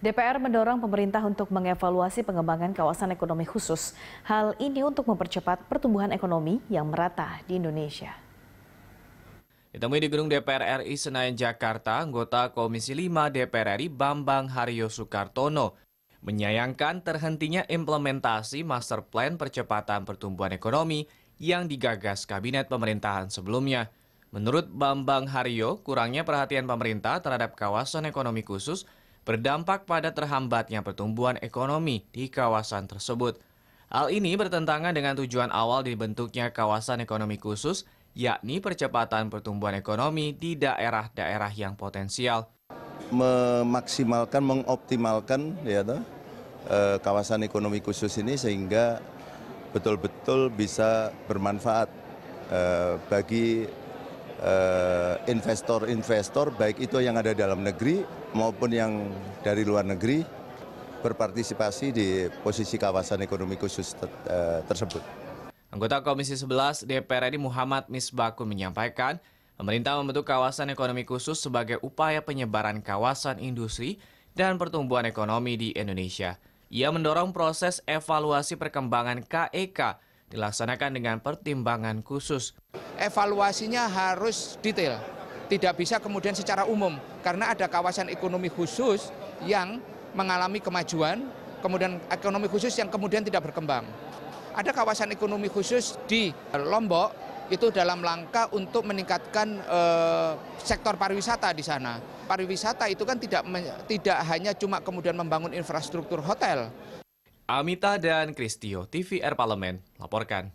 DPR mendorong pemerintah untuk mengevaluasi pengembangan kawasan ekonomi khusus. Hal ini untuk mempercepat pertumbuhan ekonomi yang merata di Indonesia. Ditemui di gedung DPR RI Senayan Jakarta, anggota Komisi 5 DPR RI Bambang Haryo Soekartono menyayangkan terhentinya implementasi master plan percepatan pertumbuhan ekonomi yang digagas Kabinet Pemerintahan sebelumnya. Menurut Bambang Haryo, kurangnya perhatian pemerintah terhadap kawasan ekonomi khusus – berdampak pada terhambatnya pertumbuhan ekonomi di kawasan tersebut. Hal ini bertentangan dengan tujuan awal dibentuknya kawasan ekonomi khusus, yakni percepatan pertumbuhan ekonomi di daerah-daerah yang potensial. Memaksimalkan, mengoptimalkan ya toh, eh, kawasan ekonomi khusus ini sehingga betul-betul bisa bermanfaat eh, bagi eh, investor-investor, eh, baik itu yang ada dalam negeri maupun yang dari luar negeri berpartisipasi di posisi kawasan ekonomi khusus eh, tersebut. Anggota Komisi 11 DPR RI Muhammad Misbakun menyampaikan, pemerintah membentuk kawasan ekonomi khusus sebagai upaya penyebaran kawasan industri dan pertumbuhan ekonomi di Indonesia. Ia mendorong proses evaluasi perkembangan KEK e dilaksanakan dengan pertimbangan khusus. Evaluasinya harus detail, tidak bisa kemudian secara umum karena ada kawasan ekonomi khusus yang mengalami kemajuan, kemudian ekonomi khusus yang kemudian tidak berkembang. Ada kawasan ekonomi khusus di Lombok itu dalam langkah untuk meningkatkan eh, sektor pariwisata di sana. Pariwisata itu kan tidak tidak hanya cuma kemudian membangun infrastruktur hotel. Amita dan Kristio, TVR Parlemen, laporkan.